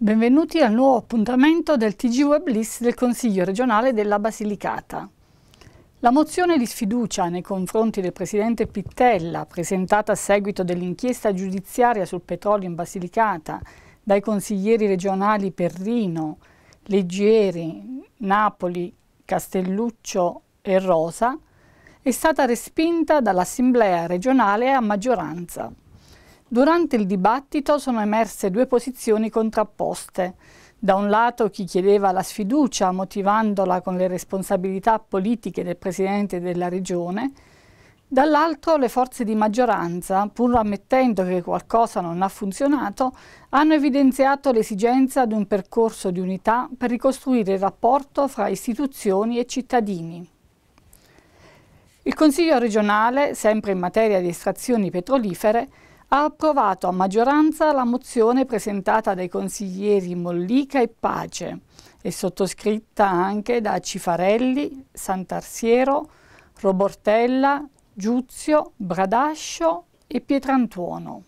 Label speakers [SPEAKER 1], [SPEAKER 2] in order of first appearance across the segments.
[SPEAKER 1] Benvenuti al nuovo appuntamento del TG Web List del Consiglio regionale della Basilicata. La mozione di sfiducia nei confronti del presidente Pittella, presentata a seguito dell'inchiesta giudiziaria sul petrolio in Basilicata dai consiglieri regionali Perrino, Leggeri, Napoli, Castelluccio e Rosa, è stata respinta dall'Assemblea regionale a maggioranza. Durante il dibattito sono emerse due posizioni contrapposte. Da un lato chi chiedeva la sfiducia motivandola con le responsabilità politiche del Presidente della Regione, dall'altro le forze di maggioranza, pur ammettendo che qualcosa non ha funzionato, hanno evidenziato l'esigenza di un percorso di unità per ricostruire il rapporto fra istituzioni e cittadini. Il Consiglio regionale, sempre in materia di estrazioni petrolifere, ha approvato a maggioranza la mozione presentata dai consiglieri Mollica e Pace e sottoscritta anche da Cifarelli, Sant'Arsiero, Robortella, Giuzio, Bradascio e Pietrantuono.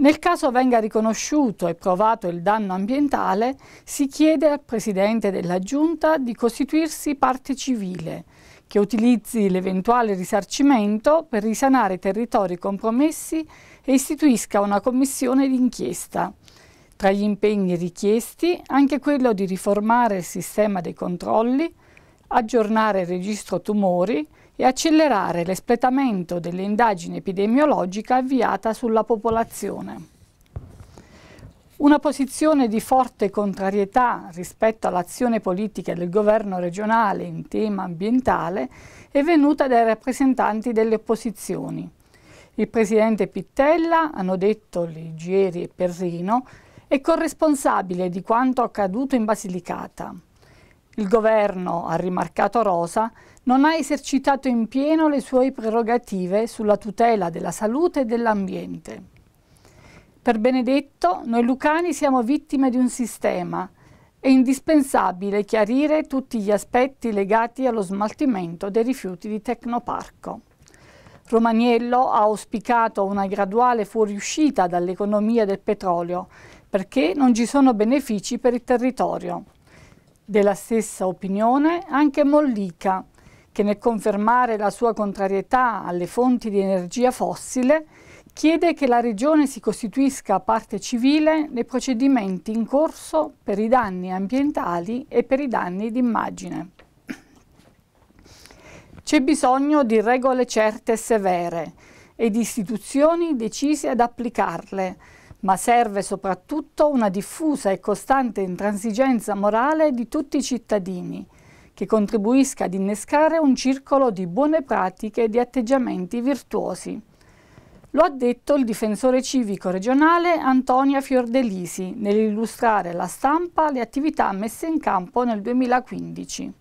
[SPEAKER 1] Nel caso venga riconosciuto e provato il danno ambientale, si chiede al Presidente della Giunta di costituirsi parte civile che utilizzi l'eventuale risarcimento per risanare territori compromessi e istituisca una commissione d'inchiesta. Tra gli impegni richiesti anche quello di riformare il sistema dei controlli, aggiornare il registro tumori e accelerare l'espletamento dell'indagine epidemiologica avviata sulla popolazione. Una posizione di forte contrarietà rispetto all'azione politica del governo regionale in tema ambientale è venuta dai rappresentanti delle opposizioni. Il presidente Pittella, hanno detto Leggeri e Perrino, è corresponsabile di quanto accaduto in Basilicata. Il governo, ha rimarcato Rosa, non ha esercitato in pieno le sue prerogative sulla tutela della salute e dell'ambiente. Per Benedetto, noi lucani siamo vittime di un sistema. È indispensabile chiarire tutti gli aspetti legati allo smaltimento dei rifiuti di Tecnoparco. Romaniello ha auspicato una graduale fuoriuscita dall'economia del petrolio perché non ci sono benefici per il territorio. Della stessa opinione anche Mollica, che nel confermare la sua contrarietà alle fonti di energia fossile chiede che la Regione si costituisca parte civile nei procedimenti in corso per i danni ambientali e per i danni d'immagine. C'è bisogno di regole certe e severe e di istituzioni decise ad applicarle, ma serve soprattutto una diffusa e costante intransigenza morale di tutti i cittadini, che contribuisca ad innescare un circolo di buone pratiche e di atteggiamenti virtuosi. Lo ha detto il difensore civico regionale Antonia Fiordelisi nell'illustrare alla stampa le attività messe in campo nel 2015.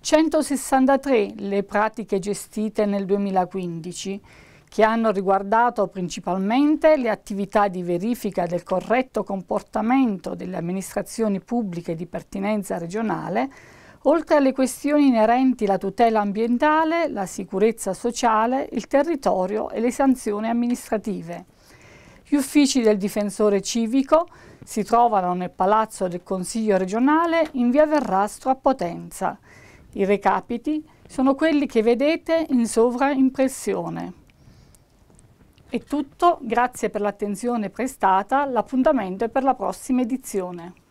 [SPEAKER 1] 163 le pratiche gestite nel 2015, che hanno riguardato principalmente le attività di verifica del corretto comportamento delle amministrazioni pubbliche di pertinenza regionale, oltre alle questioni inerenti la tutela ambientale, la sicurezza sociale, il territorio e le sanzioni amministrative. Gli uffici del difensore civico si trovano nel Palazzo del Consiglio regionale in via Verrastro a Potenza. I recapiti sono quelli che vedete in sovraimpressione. È tutto, grazie per l'attenzione prestata, l'appuntamento è per la prossima edizione.